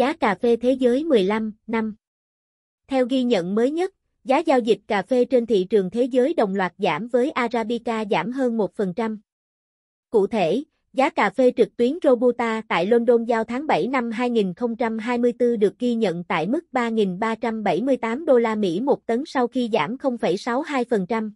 giá cà phê thế giới 15 năm. Theo ghi nhận mới nhất, giá giao dịch cà phê trên thị trường thế giới đồng loạt giảm với Arabica giảm hơn 1%. Cụ thể, giá cà phê trực tuyến Robusta tại London giao tháng 7 năm 2024 được ghi nhận tại mức 3.378 đô la Mỹ một tấn sau khi giảm 0,62%.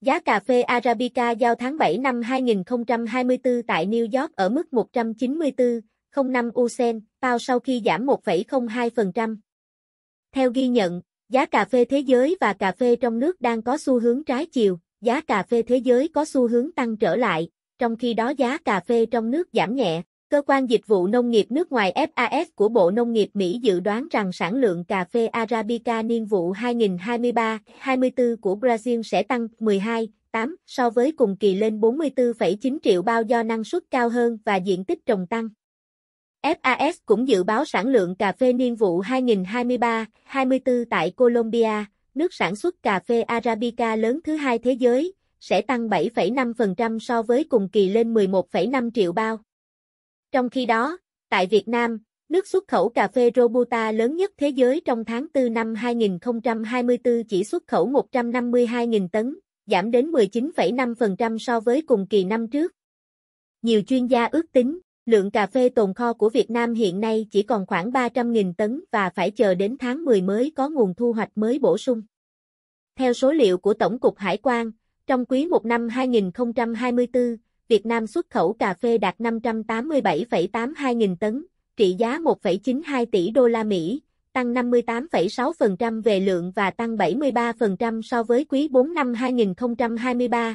Giá cà phê Arabica giao tháng 7 năm 2024 tại New York ở mức 194, 0,05 usen, bao sau khi giảm 1,02%. Theo ghi nhận, giá cà phê thế giới và cà phê trong nước đang có xu hướng trái chiều, giá cà phê thế giới có xu hướng tăng trở lại, trong khi đó giá cà phê trong nước giảm nhẹ. Cơ quan Dịch vụ Nông nghiệp nước ngoài FAS của Bộ Nông nghiệp Mỹ dự đoán rằng sản lượng cà phê Arabica niên vụ 2023-24 của Brazil sẽ tăng 12,8 so với cùng kỳ lên 44,9 triệu bao do năng suất cao hơn và diện tích trồng tăng. FAS cũng dự báo sản lượng cà phê niên vụ 2023-24 tại Colombia, nước sản xuất cà phê Arabica lớn thứ hai thế giới, sẽ tăng 7,5% so với cùng kỳ lên 11,5 triệu bao. Trong khi đó, tại Việt Nam, nước xuất khẩu cà phê Robusta lớn nhất thế giới trong tháng 4 năm 2024 chỉ xuất khẩu 152.000 tấn, giảm đến 19,5% so với cùng kỳ năm trước. Nhiều chuyên gia ước tính, Lượng cà phê tồn kho của Việt Nam hiện nay chỉ còn khoảng 300.000 tấn và phải chờ đến tháng 10 mới có nguồn thu hoạch mới bổ sung. Theo số liệu của Tổng cục Hải quan, trong quý 1 năm 2024, Việt Nam xuất khẩu cà phê đạt 587,82 nghìn tấn, trị giá 1,92 tỷ đô la Mỹ, tăng 58,6% về lượng và tăng 73% so với quý 4 năm 2023,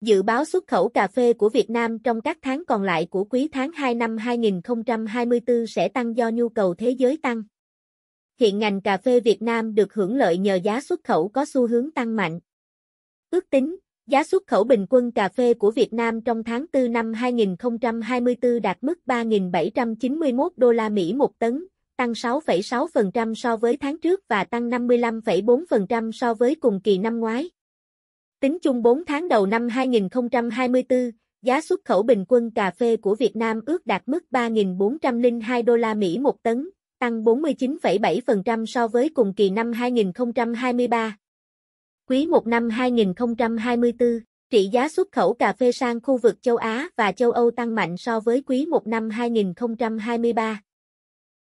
Dự báo xuất khẩu cà phê của Việt Nam trong các tháng còn lại của quý tháng 2 năm 2024 sẽ tăng do nhu cầu thế giới tăng. Hiện ngành cà phê Việt Nam được hưởng lợi nhờ giá xuất khẩu có xu hướng tăng mạnh. Ước tính, giá xuất khẩu bình quân cà phê của Việt Nam trong tháng 4 năm 2024 đạt mức 3.791 đô la Mỹ một tấn, tăng 6,6% so với tháng trước và tăng 55,4% so với cùng kỳ năm ngoái. Tính chung 4 tháng đầu năm 2024, giá xuất khẩu bình quân cà phê của Việt Nam ước đạt mức 3.402 đô la Mỹ một tấn, tăng 49,7% so với cùng kỳ năm 2023. Quý 1 năm 2024, trị giá xuất khẩu cà phê sang khu vực châu Á và châu Âu tăng mạnh so với quý 1 năm 2023.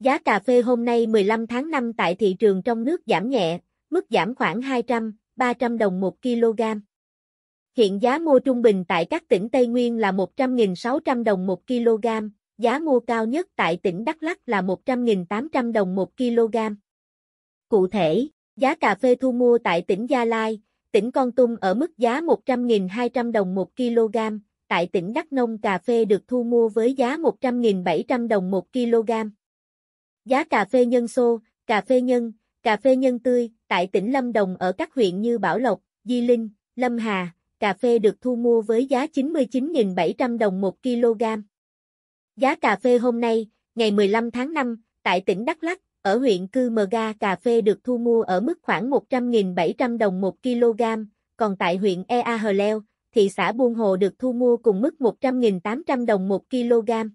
Giá cà phê hôm nay 15 tháng 5 tại thị trường trong nước giảm nhẹ, mức giảm khoảng 200, 300 đồng 1 kg. Hiện giá mua trung bình tại các tỉnh Tây Nguyên là 100.600 đồng 1 kg, giá mua cao nhất tại tỉnh Đắk Lắk là 100.800 đồng 1 kg. Cụ thể, giá cà phê thu mua tại tỉnh Gia Lai, tỉnh Con Tum ở mức giá 100.200 đồng 1 kg, tại tỉnh Đắk Nông cà phê được thu mua với giá 100.700 đồng 1 kg. Giá cà phê nhân xô, cà phê nhân, cà phê nhân tươi, tại tỉnh Lâm Đồng ở các huyện như Bảo Lộc, Di Linh, Lâm Hà, cà phê được thu mua với giá 99.700 đồng 1 kg. Giá cà phê hôm nay, ngày 15 tháng 5, tại tỉnh Đắk Lắk, ở huyện Cư Mờ Ga cà phê được thu mua ở mức khoảng 100.700 đồng 1 kg, còn tại huyện Ea Hờ Leo, thị xã Buôn Hồ được thu mua cùng mức 100.800 đồng 1 kg.